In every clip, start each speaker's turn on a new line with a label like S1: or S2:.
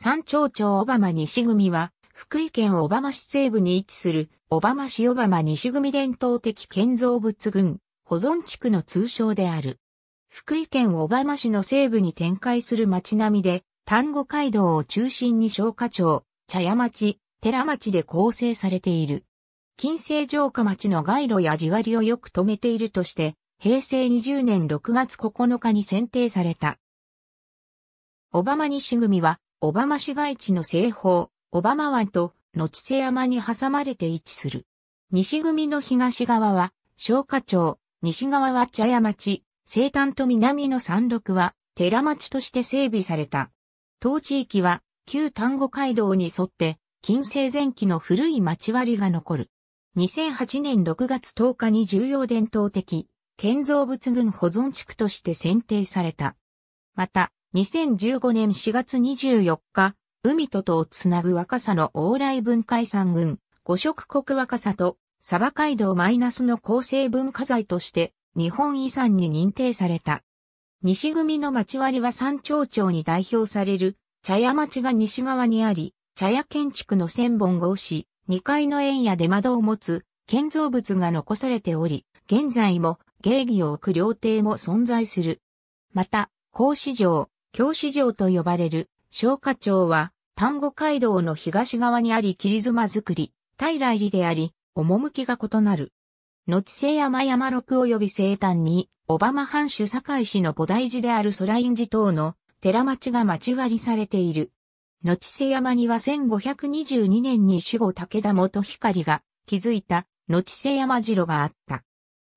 S1: 三町町小浜西組は、福井県小浜市西部に位置する、小浜市小浜西組伝統的建造物群、保存地区の通称である。福井県小浜市の西部に展開する町並みで、丹後街道を中心に昭和町、茶屋町、寺町で構成されている。近世城下町の街路や地割りをよく止めているとして、平成20年6月9日に選定された。小浜西組は、小浜市街地の西方、小浜湾と、後瀬山に挟まれて位置する。西組の東側は、昭和町、西側は茶屋町、西端と南の山麓は、寺町として整備された。当地域は、旧丹後街道に沿って、近世前期の古い町割りが残る。2008年6月10日に重要伝統的、建造物群保存地区として選定された。また、2015年4月24日、海ととをつなぐ若さの往来文化遺産群、五色国若さと、サバ街道マイナスの構成文化財として、日本遺産に認定された。西組の町割は山頂町に代表される、茶屋町が西側にあり、茶屋建築の千本押し、二階の園や出窓を持つ、建造物が残されており、現在も、芸儀を置く料亭も存在する。また、格子城、教師城と呼ばれる、昭和町は、丹後街道の東側にあり霧妻作り、平入りであり、趣が異なる。後瀬山山六及び生誕に、小浜藩主堺市の菩提寺である空院寺等の寺町が町割りされている。後瀬山には1522年に守護武田元光が築いた後瀬山城があった。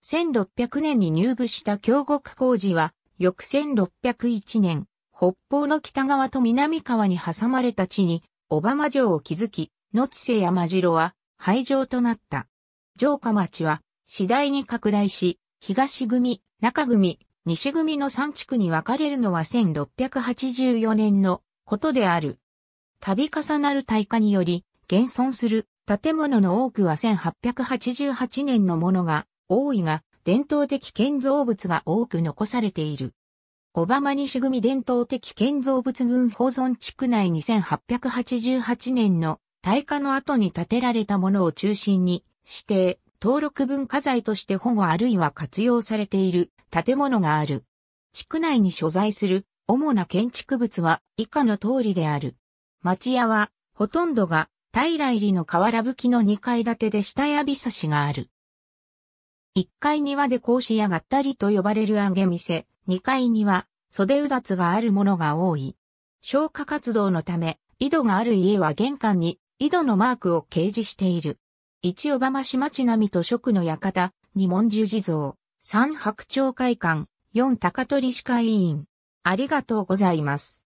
S1: 1600年に入部した京極工事は、翌1601年、北方の北側と南側に挟まれた地に、小浜城を築き、野地瀬山城は廃城となった。城下町は次第に拡大し、東組、中組、西組の3地区に分かれるのは1684年のことである。度重なる大化により、現存する建物の多くは1888年のものが多いが、伝統的建造物が多く残されている。小浜西組伝統的建造物群保存地区内2888年の大火の後に建てられたものを中心に指定、登録文化財として保護あるいは活用されている建物がある。地区内に所在する主な建築物は以下の通りである。町屋はほとんどが平入りの瓦葺きの2階建てで下やび差しがある。1階庭で格子やがったりと呼ばれる揚げ店、2階には袖うだつがあるものが多い。消火活動のため、井戸がある家は玄関に井戸のマークを掲示している。一小浜市町並と食の館、二文十地蔵、三白鳥会館、四高取歯科委員。ありがとうございます。